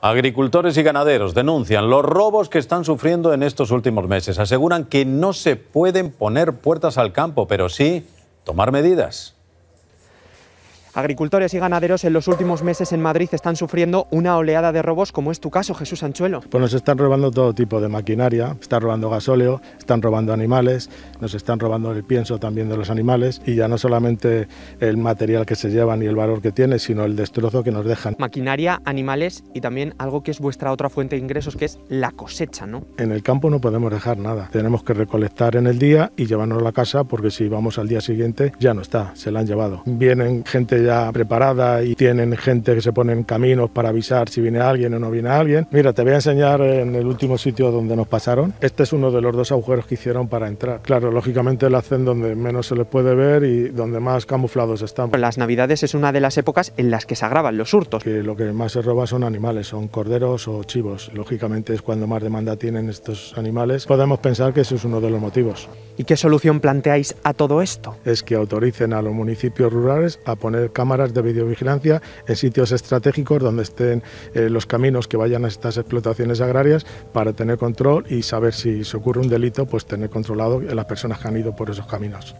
Agricultores y ganaderos denuncian los robos que están sufriendo en estos últimos meses. Aseguran que no se pueden poner puertas al campo, pero sí tomar medidas. Agricultores y ganaderos en los últimos meses en Madrid están sufriendo una oleada de robos, como es tu caso, Jesús Anchuelo. Pues nos están robando todo tipo de maquinaria, están robando gasóleo, están robando animales, nos están robando el pienso también de los animales y ya no solamente el material que se llevan ni el valor que tiene, sino el destrozo que nos dejan. Maquinaria, animales y también algo que es vuestra otra fuente de ingresos, que es la cosecha, ¿no? En el campo no podemos dejar nada, tenemos que recolectar en el día y llevarnos la casa porque si vamos al día siguiente ya no está, se la han llevado. Vienen gente preparada y tienen gente que se pone en caminos para avisar si viene alguien o no viene alguien. Mira, te voy a enseñar en el último sitio donde nos pasaron. Este es uno de los dos agujeros que hicieron para entrar. Claro, lógicamente lo hacen donde menos se les puede ver y donde más camuflados están. Las navidades es una de las épocas en las que se agravan los hurtos. Que lo que más se roba son animales, son corderos o chivos. Lógicamente es cuando más demanda tienen estos animales. Podemos pensar que eso es uno de los motivos. ¿Y qué solución planteáis a todo esto? Es que autoricen a los municipios rurales a poner cámaras de videovigilancia en sitios estratégicos donde estén eh, los caminos que vayan a estas explotaciones agrarias para tener control y saber si se ocurre un delito, pues tener controlado las personas que han ido por esos caminos.